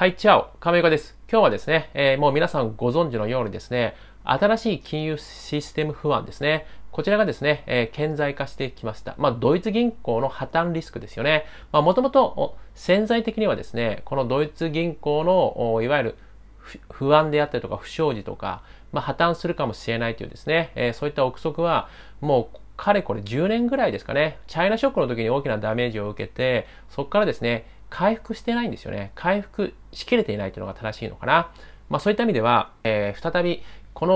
はい、チャオ、亀岡です。今日はですね、えー、もう皆さんご存知のようにですね、新しい金融システム不安ですね。こちらがですね、えー、顕在化してきました。まあ、ドイツ銀行の破綻リスクですよね。まあ、もともと潜在的にはですね、このドイツ銀行の、いわゆる不安であったりとか不祥事とか、まあ、破綻するかもしれないというですね、えー、そういった憶測は、もうかれこれ10年ぐらいですかね、チャイナショックの時に大きなダメージを受けて、そこからですね、回復してないんですよね。回復しきれていないというのが正しいのかな。まあそういった意味では、えー、再びこ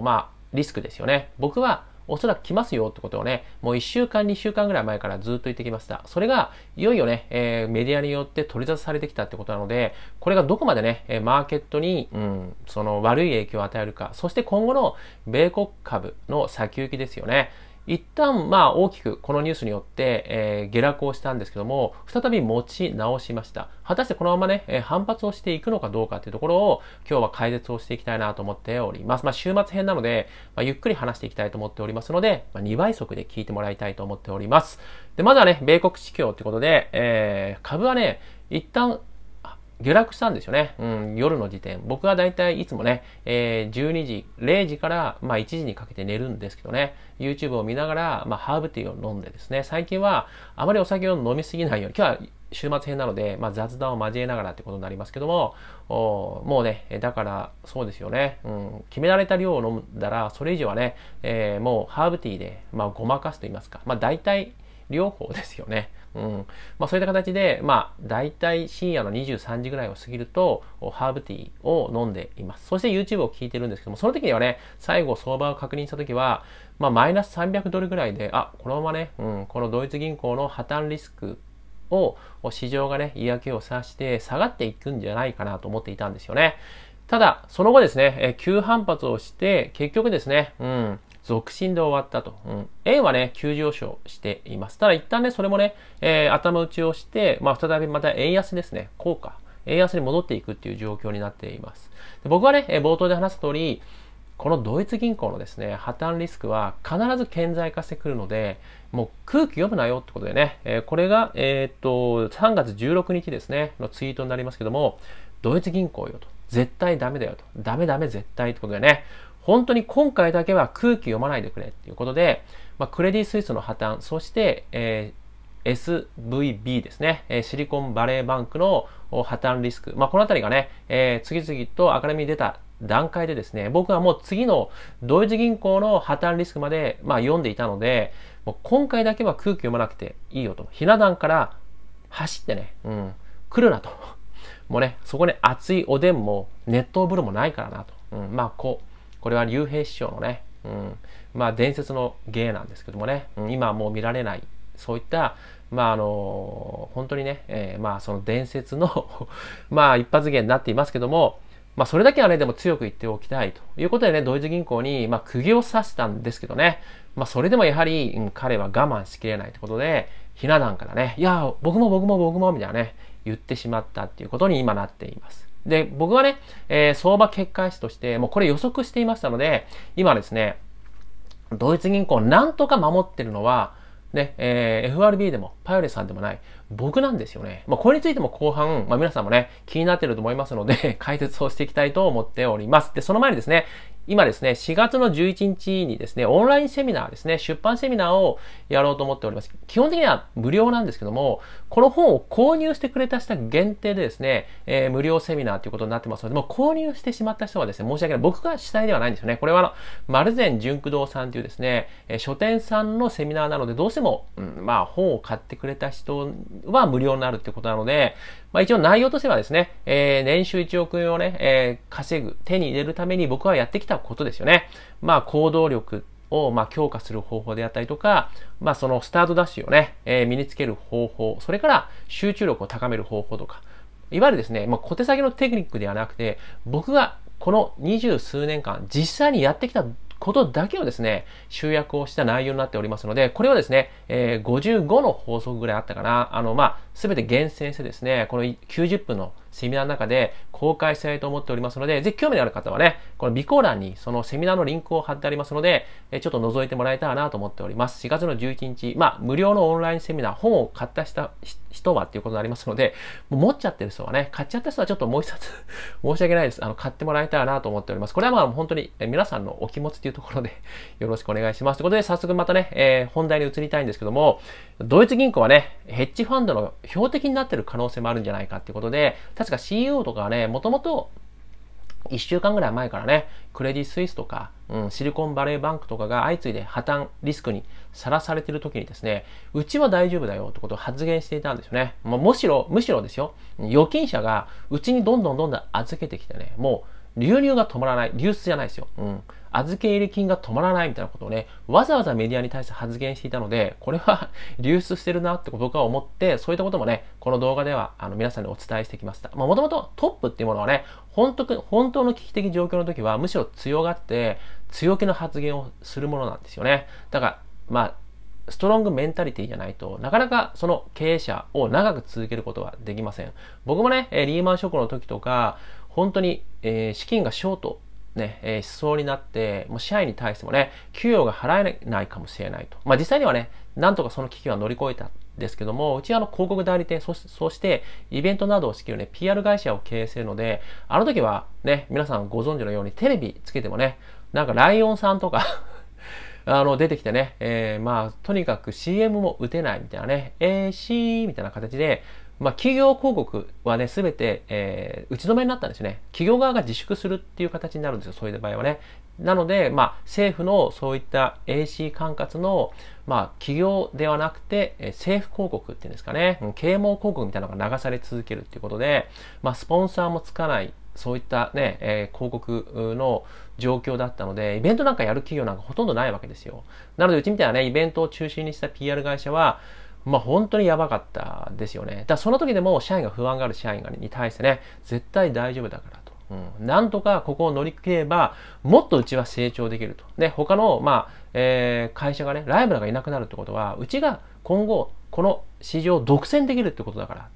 の、まあ、リスクですよね。僕はおそらく来ますよってことをね、もう1週間、2週間ぐらい前からずっと言ってきました。それが、いよいよね、えー、メディアによって取り沙汰されてきたってことなので、これがどこまでね、マーケットに、うん、その悪い影響を与えるか、そして今後の米国株の先行きですよね。一旦、まあ、大きくこのニュースによって、えー、下落をしたんですけども、再び持ち直しました。果たしてこのままね、えー、反発をしていくのかどうかっていうところを、今日は解説をしていきたいなと思っております。まあ、週末編なので、まあ、ゆっくり話していきたいと思っておりますので、まあ、2倍速で聞いてもらいたいと思っております。で、まずはね、米国市況ってことで、えー、株はね、一旦下落したんですよね。うん、夜の時点。僕はだいたいいつもね、えー、12時、0時から、まあ、1時にかけて寝るんですけどね、YouTube を見ながら、まあ、ハーブティーを飲んでですね、最近はあまりお酒を飲みすぎないように、今日は週末編なので、まあ、雑談を交えながらってことになりますけども、おもうね、だからそうですよね、うん、決められた量を飲んだら、それ以上はね、えー、もうハーブティーで、まあ、ごまかすと言いますか、まあ、大体療法ですよね。うんまあ、そういった形で、まあ、大体深夜の23時ぐらいを過ぎると、ハーブティーを飲んでいます。そして YouTube を聞いてるんですけども、その時にはね、最後相場を確認した時は、まあ、マイナス300ドルぐらいで、あ、このままね、うん、このドイツ銀行の破綻リスクを市場がね、嫌気をさして下がっていくんじゃないかなと思っていたんですよね。ただ、その後ですね、急反発をして、結局ですね、うん、続伸で終わったと。うん、円はね、急上昇しています。ただ一旦ね、それもね、えー、頭打ちをして、まあ、再びまた円安ですね、効果、円安に戻っていくっていう状況になっています。で僕はね、えー、冒頭で話した通り、このドイツ銀行のですね、破綻リスクは必ず顕在化してくるので、もう空気読むなよってことでね、えー、これが、えっと、3月16日ですね、のツイートになりますけども、ドイツ銀行よと。絶対ダメだよと。ダメダメ絶対ってことでね。本当に今回だけは空気読まないでくれっていうことで、まあ、クレディ・スイスの破綻、そして、えー、SVB ですね、えー、シリコンバレーバンクの破綻リスク、まあ、このあたりがね、えー、次々と明るみに出た段階でですね、僕はもう次のドイツ銀行の破綻リスクまで、まあ、読んでいたので、もう今回だけは空気読まなくていいよと。ひな壇から走ってね、うん、来るなと。もうね、そこに熱いおでんも熱湯風呂もないからなと。うん、まあこう、これは竜兵師匠のね、うん、まあ伝説の芸なんですけどもね、うん、今はもう見られない、そういった、まああの、本当にね、えー、まあその伝説の まあ一発芸になっていますけども、まあそれだけはね、でも強く言っておきたいということでね、ドイツ銀行に、まあ釘を刺したんですけどね、まあそれでもやはり、うん、彼は我慢しきれないということで、ひな壇からね、いや、僕も僕も僕もみたいなね、言ってしまったっていうことに今なっています。で、僕はね、えー、相場結果室として、もうこれ予測していましたので、今ですね、ドイツ銀行なんとか守ってるのは、ね、えー、FRB でも、パイオレさんでもない、僕なんですよね。まあ、これについても後半、まあ、皆さんもね、気になってると思いますので解説をしていきたいと思っております。で、その前にですね、今ですね、4月の11日にですね、オンラインセミナーですね、出版セミナーをやろうと思っております。基本的には無料なんですけども、この本を購入してくれた人限定でですね、えー、無料セミナーということになってますので、もう購入してしまった人はですね、申し訳ない。僕が主体ではないんですよね。これはあの、丸善純駆動さんというですね、えー、書店さんのセミナーなので、どうしても、うん、まあ、本を買ってくれた人は無料になるということなので、まあ、一応内容としてはですね、えー、年収1億円をね、え稼ぐ、手に入れるために僕はやってきたたことですよね。まあ、行動力をま強化する方法であったりとか、まあ、そのスタートダッシュをね、えー、身につける方法、それから集中力を高める方法とか、いわゆるですね、まあ、小手先のテクニックではなくて、僕がこの二十数年間実際にやってきたことだけをですね、集約をした内容になっておりますので、これはですね、えー、55の法則ぐらいあったかな。あの、まあ、すべて厳選してですね、この90分のセミナーの中で公開したいと思っておりますので、ぜひ興味のある方はね、この備考欄にそのセミナーのリンクを貼ってありますので、えちょっと覗いてもらえたらなと思っております。4月の11日、まあ、無料のオンラインセミナー、本を買ったした人はっていうことになりますので、もう持っちゃってる人はね、買っちゃった人はちょっともう一冊 申し訳ないです。あの、買ってもらえたらなと思っております。これはまあ、本当に皆さんのお気持ちというところでよろしくお願いします。ということで、早速またね、えー、本題に移りたいんですけども、ドイツ銀行はね、ヘッジファンドの標的になってる可能性もあるんじゃないかっていうことで、確か CEO とかね、もともと1週間ぐらい前からね、クレディ・スイスとか、うん、シリコンバレーバンクとかが相次いで破綻リスクにさらされてる時にですね、うちは大丈夫だよってことを発言していたんですよね。まむしろ、むしろですよ、預金者がうちにどんどんどんどん預けてきてね、もう流入が止まらない、流出じゃないですよ。うん。預け入れ金が止まらないみたいなことをね、わざわざメディアに対して発言していたので、これは 流出してるなって僕は思って、そういったこともね、この動画ではあの皆さんにお伝えしてきました。まもともとトップっていうものはね、本当本当の危機的状況の時はむしろ強がって、強気の発言をするものなんですよね。だから、まあ、ストロングメンタリティじゃないとなかなかその経営者を長く続けることはできません。僕もね、リーマンショックの時とか、本当に、えー、資金がショートね、えー、しそうになって、もう支配に対してもね、給与が払えないかもしれないと。まあ実際にはね、なんとかその危機は乗り越えたんですけども、うちはあの広告代理店、そしてイベントなどを仕切るね、PR 会社を経営するので、あの時はね、皆さんご存知のようにテレビつけてもね、なんかライオンさんとか あの、出てきてね、えー、まあ、とにかく CM も打てないみたいなね、え c しーみたいな形で、まあ、企業広告はね、すべて、えー、打ち止めになったんですね。企業側が自粛するっていう形になるんですよ、そういう場合はね。なので、まあ、政府のそういった AC 管轄の、まあ、企業ではなくて、えー、政府広告っていうんですかね、啓蒙広告みたいなのが流され続けるっていうことで、まあ、スポンサーもつかない、そういったね、えー、広告の状況だったので、イベントなんかやる企業なんかほとんどないわけですよ。なので、うちみたいなね、イベントを中心にした PR 会社は、まあ本当にやばかったですよね。だからその時でも社員が不安がある社員に対してね、絶対大丈夫だからと。うん、なんとかここを乗り切れば、もっとうちは成長できると。で、他の、まあ、えー、会社がね、ライバルがいなくなるってことは、うちが今後、この市場を独占できるってことだから。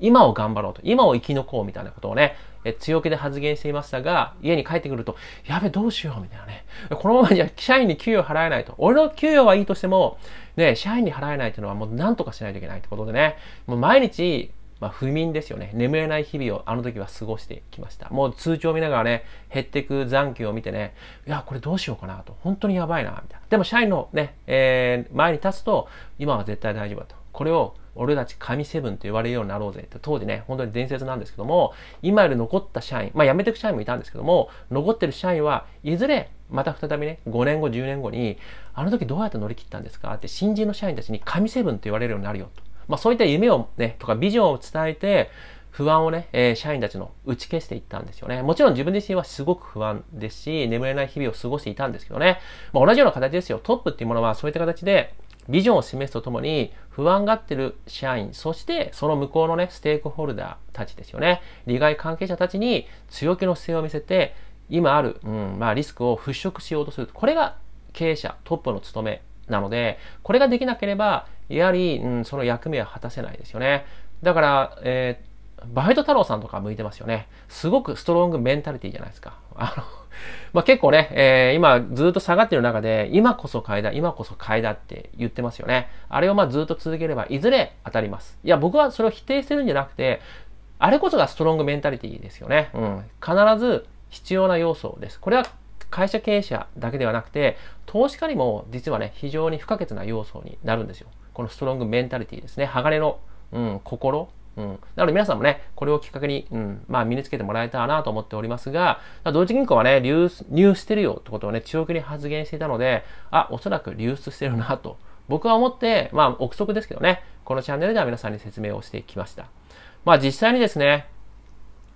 今を頑張ろうと、今を生き残ろうみたいなことをね、え強気で発言していましたが、家に帰ってくると、やべ、どうしようみたいなね。このままじゃ社員に給与払えないと。俺の給与はいいとしても、ね、社員に払えないというのはもう何とかしないといけないってことでね、もう毎日、まあ、不眠ですよね。眠れない日々をあの時は過ごしてきました。もう通帳を見ながらね、減ってく残給を見てね、いや、これどうしようかなと。本当にやばいな、みたいな。でも社員のね、えー、前に立つと、今は絶対大丈夫だと。これを俺たち神セブンと言われるようになろうぜって当時ね、本当に伝説なんですけども、今より残った社員、まあ辞めていく社員もいたんですけども、残ってる社員はいずれまた再びね、5年後、10年後に、あの時どうやって乗り切ったんですかって新人の社員たちに神セブンと言われるようになるよと。まあそういった夢をね、とかビジョンを伝えて、不安をね、えー、社員たちの打ち消していったんですよね。もちろん自分自身はすごく不安ですし、眠れない日々を過ごしていたんですけどね。まあ、同じような形ですよ。トップっていうものはそういった形で、ビジョンを示すとともに、不安がってる社員、そしてその向こうのね、ステークホルダーたちですよね。利害関係者たちに強気の姿勢を見せて、今ある、うん、まあリスクを払拭しようとする。これが経営者、トップの務めなので、これができなければ、やはり、うん、その役目は果たせないですよね。だから、えー、バイト太郎さんとか向いてますよね。すごくストロングメンタリティじゃないですか。あのまあ結構ね、えー、今ずっと下がってる中で、今こそ買いだ、今こそ買いだって言ってますよね。あれをまあずっと続ければ、いずれ当たります。いや、僕はそれを否定してるんじゃなくて、あれこそがストロングメンタリティですよね。うん。必ず必要な要素です。これは会社経営者だけではなくて、投資家にも実はね、非常に不可欠な要素になるんですよ。このストロングメンタリティですね。鋼の、うん、心うん。なので皆さんもね、これをきっかけに、うん、まあ身につけてもらえたらなと思っておりますが、同時銀行はね、流入してるよってことをね、強気に発言していたので、あ、おそらく流出してるなと。僕は思って、まあ憶測ですけどね、このチャンネルでは皆さんに説明をしてきました。まあ実際にですね、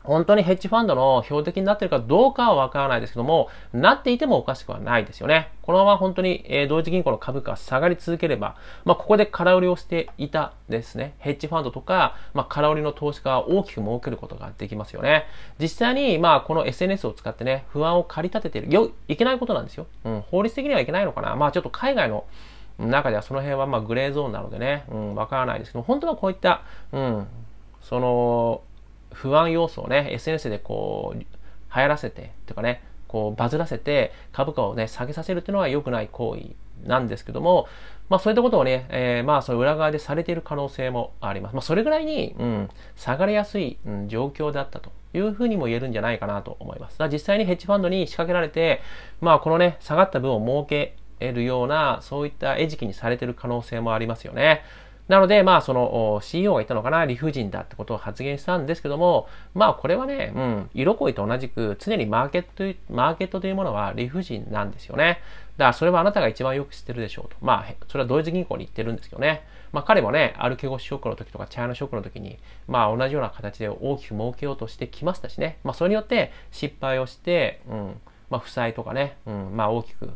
本当にヘッジファンドの標的になってるかどうかはわからないですけども、なっていてもおかしくはないですよね。このまま本当に、えー、同時銀行の株価が下がり続ければ、まあ、ここで空売りをしていたですね、ヘッジファンドとか、まあ、空売りの投資家は大きく儲けることができますよね。実際に、まあ、この SNS を使ってね、不安を駆り立てている。よ、いけないことなんですよ。うん、法律的にはいけないのかな。まあ、ちょっと海外の中ではその辺はまあグレーゾーンなのでね、うん、わからないですけど、本当はこういった、うん、その、不安要素をね、SNS でこう、流行らせて、とかね、こう、バズらせて、株価をね、下げさせるっていうのは良くない行為なんですけども、まあそういったことをね、えー、まあその裏側でされている可能性もあります。まあそれぐらいに、うん、下がりやすい、うん、状況だったというふうにも言えるんじゃないかなと思います。だ実際にヘッジファンドに仕掛けられて、まあこのね、下がった分を儲けるような、そういった餌食にされている可能性もありますよね。なので、まあ、その CEO がいたのかな、理不尽だってことを発言したんですけども、まあ、これはね、うん、色恋と同じく、常にマーケット、マーケットというものは理不尽なんですよね。だから、それはあなたが一番よく知ってるでしょうと。まあ、それはドイツ銀行に行ってるんですけどね。まあ、彼もね、アルケゴショックの時とか、チャイナショックの時に、まあ、同じような形で大きく儲けようとしてきましたしね。まあ、それによって失敗をして、うん、まあ、負債とかね、うん、まあ、大きく、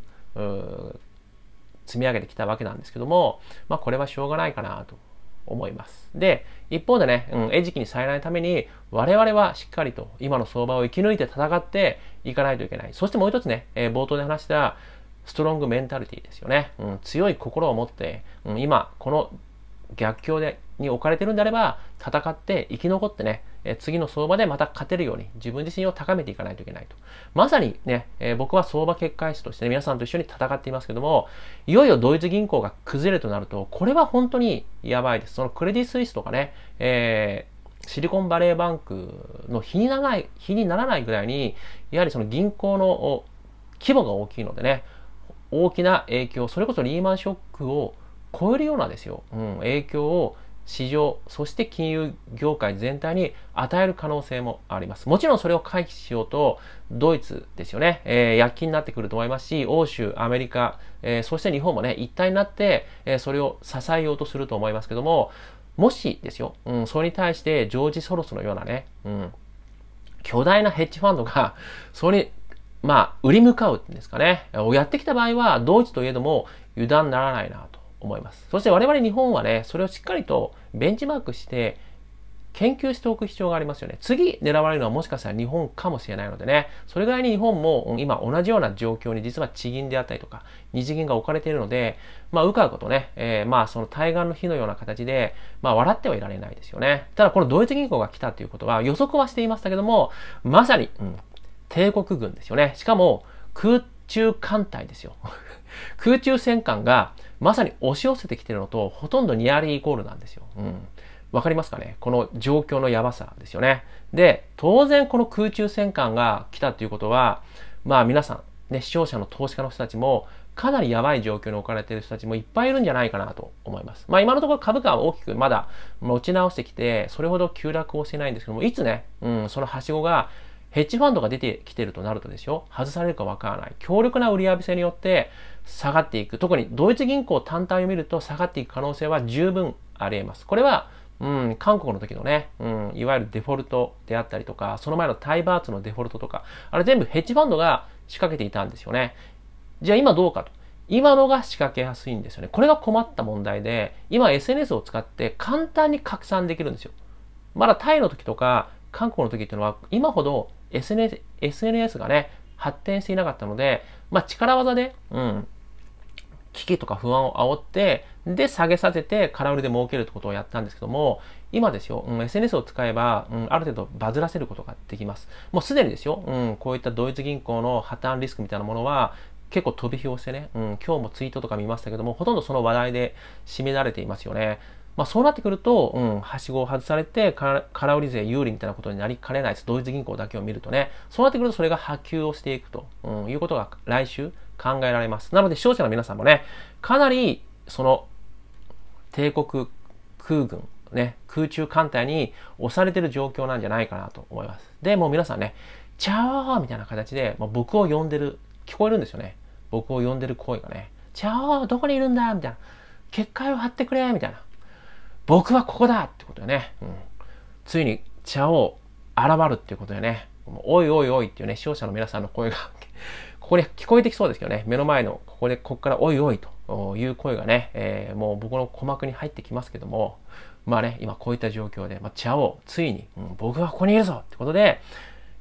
積み上げてきたわけなんですけども、まあ、これはしょうがないかなと思います。で、一方でね、うん、餌食にされないために、我々はしっかりと今の相場を生き抜いて戦っていかないといけない。そしてもう一つね、えー、冒頭で話した、ストロングメンタリティですよね。うん、強い心を持って、うん、今、この逆境でに置かれてるんであれば、戦って生き残ってね、え次の相場でまた勝てるように自分自身を高めていかないといけないと。まさにね、え僕は相場結果室として、ね、皆さんと一緒に戦っていますけども、いよいよドイツ銀行が崩れるとなると、これは本当にやばいです。そのクレディ・スイスとかね、えーシリコンバレーバンクの日にならない、日にならないぐらいに、やはりその銀行の規模が大きいのでね、大きな影響、それこそリーマンショックを超えるようなですよ、うん、影響を市場、そして金融業界全体に与える可能性もあります。もちろんそれを回避しようと、ドイツですよね、えー、躍起になってくると思いますし、欧州、アメリカ、えー、そして日本もね、一体になって、えー、それを支えようとすると思いますけども、もしですよ、うん、それに対してジョージ・ソロスのようなね、うん、巨大なヘッジファンドが、それに、まあ、売り向かうってうんですかね、をやってきた場合は、ドイツといえども油断ならないなと。思います。そして我々日本はね、それをしっかりとベンチマークして、研究しておく必要がありますよね。次狙われるのはもしかしたら日本かもしれないのでね、それぐらいに日本も今同じような状況に実は地銀であったりとか、二次銀が置かれているので、まあ、うかうことね、えー、まあ、その対岸の火のような形で、まあ、笑ってはいられないですよね。ただ、このドイツ銀行が来たということは予測はしていましたけども、まさに、うん、帝国軍ですよね。しかも、空中艦隊ですよ。空中戦艦が、まさに押し寄せてきてるのと、ほとんどニアリーイコールなんですよ。うん。わかりますかねこの状況のやばさですよね。で、当然この空中戦艦が来たということは、まあ皆さん、ね、視聴者の投資家の人たちも、かなりやばい状況に置かれている人たちもいっぱいいるんじゃないかなと思います。まあ今のところ株価は大きくまだ持ち直してきて、それほど急落をしてないんですけども、いつね、うん、そのはしごがヘッジファンドが出てきてるとなるとですよ、外されるかわからない。強力な売り上げせによって下がっていく。特にドイツ銀行単体を見ると下がっていく可能性は十分あり得ます。これは、うん、韓国の時のね、うん、いわゆるデフォルトであったりとか、その前のタイバーツのデフォルトとか、あれ全部ヘッジファンドが仕掛けていたんですよね。じゃあ今どうかと。今のが仕掛けやすいんですよね。これが困った問題で、今 SNS を使って簡単に拡散できるんですよ。まだタイの時とか、韓国の時っていうのは、今ほど SNS, SNS がね、発展していなかったので、まあ、力技で、うん、危機とか不安を煽って、で、下げさせて、空売りで儲けるってことをやったんですけども、今ですよ、うん、SNS を使えば、うん、ある程度バズらせることができます。もうすでにですよ、うん、こういったドイツ銀行の破綻リスクみたいなものは、結構飛び火をしてね、うん、今日もツイートとか見ましたけども、ほとんどその話題で締められていますよね。まあ、そうなってくると、うん、はしごを外されて、空売り税有利みたいなことになりかねないです。イツ銀行だけを見るとね。そうなってくると、それが波及をしていくと、うん、いうことが来週考えられます。なので、視聴者の皆さんもね、かなり、その、帝国空軍、ね、空中艦隊に押されてる状況なんじゃないかなと思います。で、もう皆さんね、チャーみたいな形で、まあ、僕を呼んでる、聞こえるんですよね。僕を呼んでる声がね、チャーどこにいるんだみたいな。結界を張ってくれみたいな。僕はここだってことよね。うん、ついに茶を現るっていうことよね。おいおいおいっていうね、視聴者の皆さんの声が ここに聞こえてきそうですけどね、目の前の、ここで、ここからおいおいという声がね、えー、もう僕の鼓膜に入ってきますけども、まあね、今こういった状況で、まあ、茶をついに、うん、僕はここにいるぞってことで、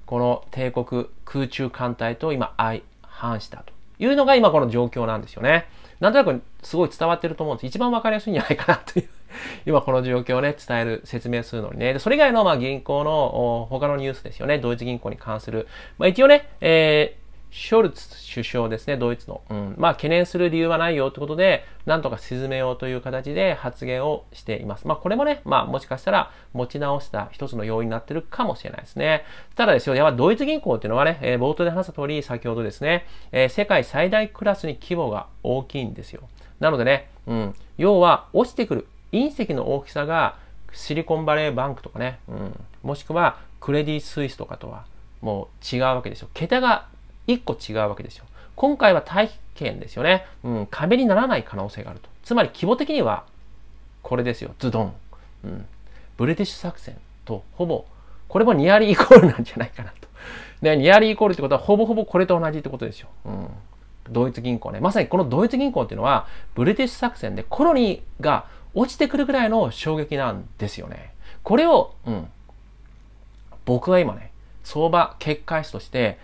この帝国空中艦隊と今相反したというのが今この状況なんですよね。なんとなくすごい伝わってると思うんです。一番わかりやすいんじゃないかなという 今この状況をね、伝える、説明するのにね。で、それ以外の、まあ、銀行の他のニュースですよね。ドイツ銀行に関する。まあ、一応ね、えー、ショルツ首相ですね、ドイツの。うん。まあ、懸念する理由はないよってことで、なんとか沈めようという形で発言をしています。まあ、これもね、まあ、もしかしたら持ち直した一つの要因になってるかもしれないですね。ただですよ、やはぱドイツ銀行っていうのはね、えー、冒頭で話した通り、先ほどですね、えー、世界最大クラスに規模が大きいんですよ。なのでね、うん。要は、落ちてくる隕石の大きさがシリコンバレーバンクとかね、うん、もしくはクレディ・スイスとかとはもう違うわけですよ。桁が1個違うわけですよ。今回は大気圏ですよね。うん、壁にならない可能性があると。つまり規模的にはこれですよ。ズドン。うん、ブリティッシュ作戦とほぼ、これもニアリーイコールなんじゃないかなと。ね、ニアリーイコールってことはほぼほぼこれと同じってことですよ。うん。ドイツ銀行ね。まさにこのドイツ銀行っていうのは、ブリティッシュ作戦でコロニーが落ちてくるぐらいの衝撃なんですよね。これを、うん、僕は今ね、相場結果石として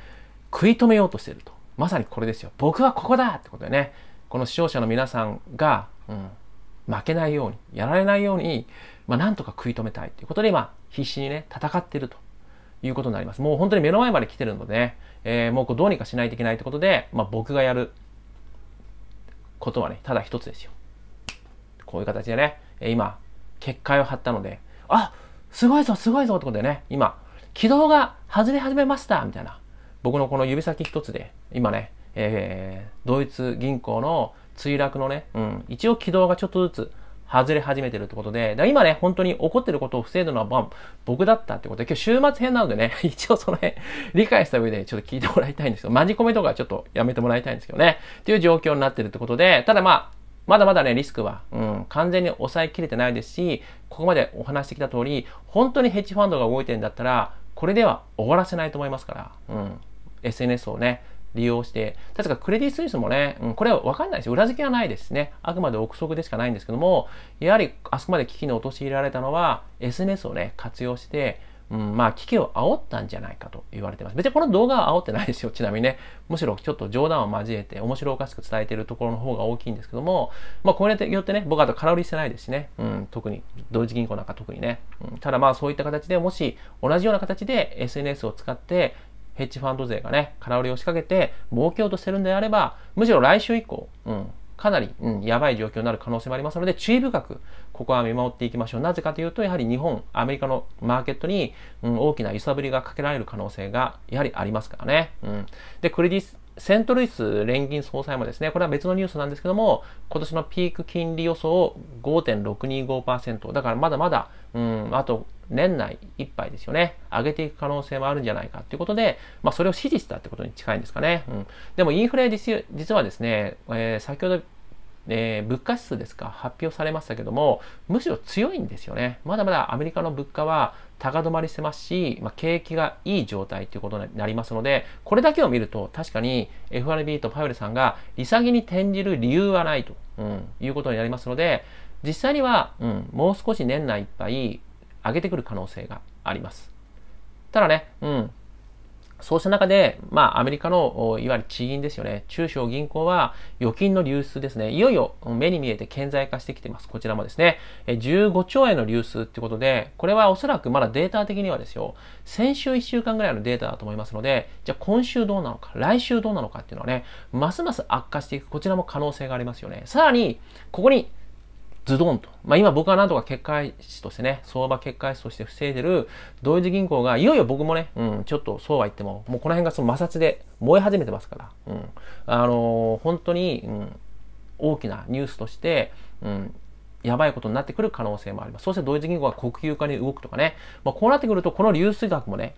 食い止めようとしてると。まさにこれですよ。僕はここだってことでね、この視聴者の皆さんが、うん、負けないように、やられないように、まあ、なんとか食い止めたいということで今、必死にね、戦ってるということになります。もう本当に目の前まで来てるのでね、えー、もうこうどうにかしないといけないということで、まあ、僕がやることはね、ただ一つですよ。こういう形でね、今、結界を張ったので、あすごいぞ、すごいぞってことでね、今、軌道が外れ始めましたみたいな、僕のこの指先一つで、今ね、えー、ドイツ銀行の墜落のね、うん、一応軌道がちょっとずつ外れ始めてるってことで、だ今ね、本当に起こってることを防いだのは、僕だったってことで、今日週末編なのでね、一応その辺、理解した上でちょっと聞いてもらいたいんですけど、マジコメとかちょっとやめてもらいたいんですけどね、っていう状況になってるってことで、ただまあ、まだまだね、リスクは、うん、完全に抑えきれてないですし、ここまでお話してきた通り、本当にヘッジファンドが動いてるんだったら、これでは終わらせないと思いますから、うん、SNS をね、利用して、確かクレディ・スイスもね、うん、これは分かんないです裏付けはないですね。あくまで憶測でしかないんですけども、やはりあそこまで危機に陥れられたのは、SNS をね、活用して、うん、まあ、危機を煽ったんじゃないかと言われてます。別にこの動画は煽ってないですよ、ちなみにね。むしろちょっと冗談を交えて、面白おかしく伝えているところの方が大きいんですけども、まあ、これによってね、僕は空売りしてないですしね、うん、特に、同時銀行なんか特にね。うん、ただまあ、そういった形でもし、同じような形で SNS を使って、ヘッジファンド勢がね、空売りを仕掛けて、儲けようとしてるんであれば、むしろ来週以降、うん、かなり、うん、やばい状況になる可能性もありますので、注意深く、ここは見守っていきましょう。なぜかというと、やはり日本、アメリカのマーケットに、うん、大きな揺さぶりがかけられる可能性が、やはりありますからね。うん、で、クレディスセントルイス連銀総裁もですね、これは別のニュースなんですけども、今年のピーク金利予想を5.625%。だからまだまだ、うん、あと年内いっぱいですよね。上げていく可能性もあるんじゃないかということで、まあそれを支持したってことに近いんですかね。うん、でもインフレ実はですね、えー、先ほどえー、物価指数ですか、発表されましたけども、むしろ強いんですよね。まだまだアメリカの物価は高止まりしてますし、まあ、景気がいい状態ということになりますので、これだけを見ると、確かに FRB とパウエルさんが利下げに転じる理由はないと、うん、いうことになりますので、実際には、うん、もう少し年内いっぱい上げてくる可能性があります。ただね、うん、そうした中で、まあ、アメリカの、いわゆる地銀ですよね。中小銀行は、預金の流出ですね。いよいよ、目に見えて顕在化してきています。こちらもですね。15兆円の流出ってことで、これはおそらくまだデータ的にはですよ、先週1週間ぐらいのデータだと思いますので、じゃあ今週どうなのか、来週どうなのかっていうのはね、ますます悪化していく、こちらも可能性がありますよね。さらに、ここに、ズドンと。まあ、今僕はなんとか決壊死としてね、相場決壊死として防いでるドイツ銀行が、いよいよ僕もね、うん、ちょっとそうは言っても、もうこの辺がその摩擦で燃え始めてますから、うん。あのー、本当に、うん、大きなニュースとして、うん、やばいことになってくる可能性もあります。そしてドイツ銀行が国有化に動くとかね、まあ、こうなってくると、この流出額もね、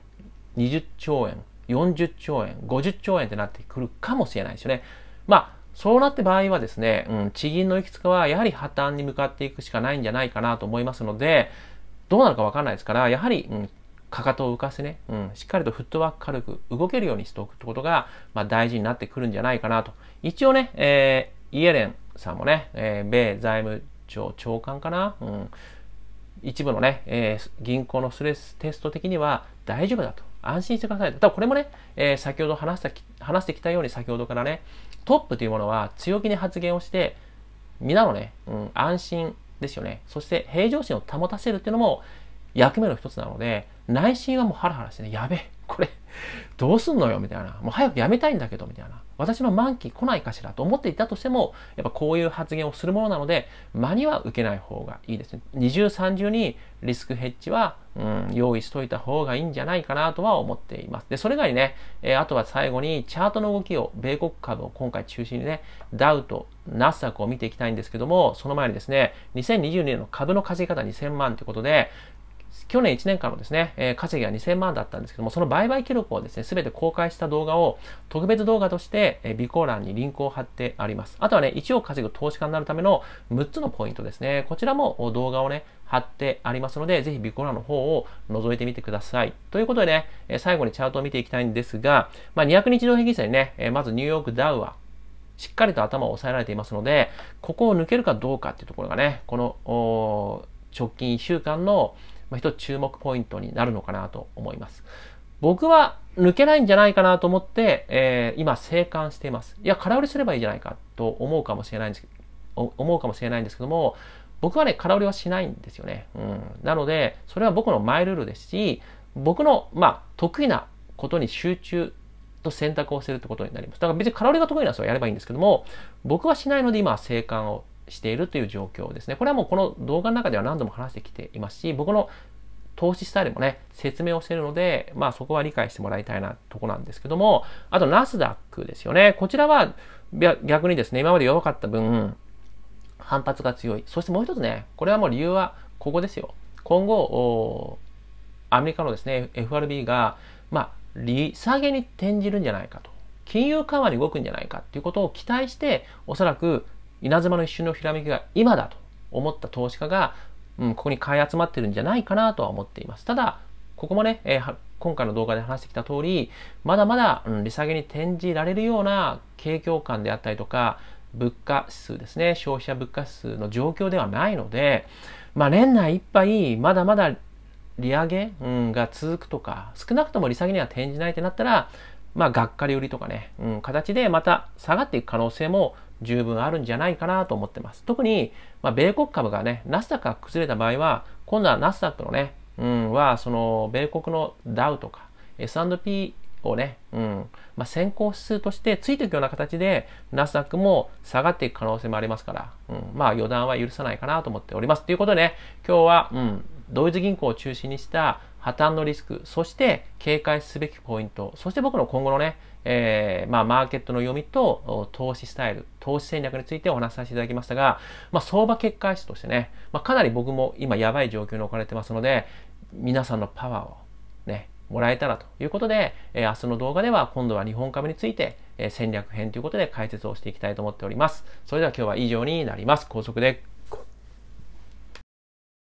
20兆円、40兆円、50兆円ってなってくるかもしれないですよね。まあそうなって場合はですね、うん、地銀のいくつかはやはり破綻に向かっていくしかないんじゃないかなと思いますので、どうなるかわかんないですから、やはり、うん、かかとを浮かせね、うん、しっかりとフットワーク軽く動けるようにしておくってことが、まあ、大事になってくるんじゃないかなと。一応ね、えー、イエレンさんもね、えー、米財務庁長官かな、うん、一部のね、えー、銀行のストレステスト的には大丈夫だと。安心してください。ただこれもね、えー、先ほど話した話してきたように先ほどからね、トップというものは強気に発言をして、皆のね、うん、安心ですよね。そして平常心を保たせるっていうのも役目の一つなので、内心はもうハラハラしてね、やべえ、これ、どうすんのよみたいな。もう早くやめたいんだけど、みたいな。私の満期来ないかしらと思っていたとしても、やっぱこういう発言をするものなので、間には受けない方がいいですね。二重三重にリスクヘッジは、うん、用意しといた方がいいんじゃないかなとは思っています。で、それ以外にね、えー、あとは最後にチャートの動きを、米国株を今回中心にね、ダウとナスダックを見ていきたいんですけども、その前にですね、2022年の株の稼ぎ方2000万ということで、去年1年間のですね、えー、稼ぎが2000万だったんですけども、その売買記録をですね、すべて公開した動画を特別動画として、えー、備考欄にリンクを貼ってあります。あとはね、1億稼ぐ投資家になるための6つのポイントですね。こちらも動画をね、貼ってありますので、ぜひ備考欄の方を覗いてみてください。ということでね、えー、最後にチャートを見ていきたいんですが、まあ、200日同平均線にね、えー、まずニューヨークダウはしっかりと頭を押さえられていますので、ここを抜けるかどうかっていうところがね、この直近1週間のまあ、一つ注目ポイントになるのかなと思います。僕は抜けないんじゃないかなと思って、えー、今、生還しています。いや、空売りすればいいじゃないかと思うかもしれないんです思うかもしれないんですけども、僕はね、空売りはしないんですよね。うん。なので、それは僕のマイルールですし、僕の、まあ、得意なことに集中と選択をするってことになります。だから別に空売りが得意な人はやればいいんですけども、僕はしないので今は生還をしているという状況ですね。これはもうこの動画の中では何度も話してきていますし、僕の投資スタイルもね、説明をしているので、まあそこは理解してもらいたいなとこなんですけども、あとナスダックですよね。こちらは逆にですね、今まで弱かった分、反発が強い。そしてもう一つね、これはもう理由はここですよ。今後、アメリカのですね、FRB が、まあ、利下げに転じるんじゃないかと。金融緩和に動くんじゃないかっていうことを期待して、おそらく稲妻の一瞬のひらめきが今だと思った投資家が、うん、ここに買い集まってるんじゃないかなとは思っています。ただ、ここもね、えー、今回の動画で話してきた通り、まだまだ、うん、利下げに転じられるような景況感であったりとか、物価指数ですね、消費者物価指数の状況ではないので、まあ、年内いっぱい、まだまだ利上げ、うん、が続くとか、少なくとも利下げには転じないってなったら、まあ、がっかり売りとかね、うん、形でまた下がっていく可能性も十分あるんじゃないかなと思ってます。特に、まあ、米国株がね、ナスダックが崩れた場合は、今度はナスダックのね、うん、は、その、米国のダウとか、S&P をね、うん、まあ、先行指数としてついていくような形で、ナスダックも下がっていく可能性もありますから、うん、まあ予断は許さないかなと思っております。ということでね、今日は、うん、ドイツ銀行を中心にした破綻のリスク、そして警戒すべきポイント、そして僕の今後のね、えー、まあ、マーケットの読みと投資スタイル、投資戦略についてお話しさせていただきましたが、まあ、相場結果室としてね、まあ、かなり僕も今やばい状況に置かれてますので、皆さんのパワーをね、もらえたらということで、えー、明日の動画では今度は日本株について、えー、戦略編ということで解説をしていきたいと思っております。それでは今日は以上になります。高速で